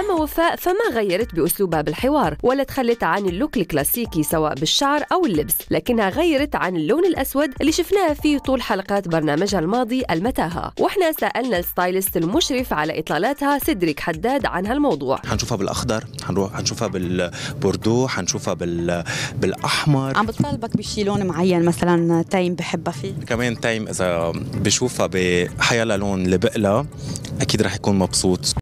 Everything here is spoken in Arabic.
أما وفاء فما غيرت بأسلوبها بالحوار ولا تخلت عن اللوك الكلاسيكي سواء بالشعر أو اللبس لكنها غيرت عن اللون الأسود اللي شفناها فيه طول حلقات برنامجها الماضي المتاهة وإحنا سألنا الستايلست المشرف على إطلالاتها سيدريك حداد عن هالموضوع حنشوفها بالأخضر حنروح حنشوفها بالبوردو حنشوفها بال... بالأحمر عم بتطالبك بشي لون معين مثلا تايم بحبها فيه كمان تايم إذا بشوفها بحيالة لون اللي أكيد رح يكون مبسوط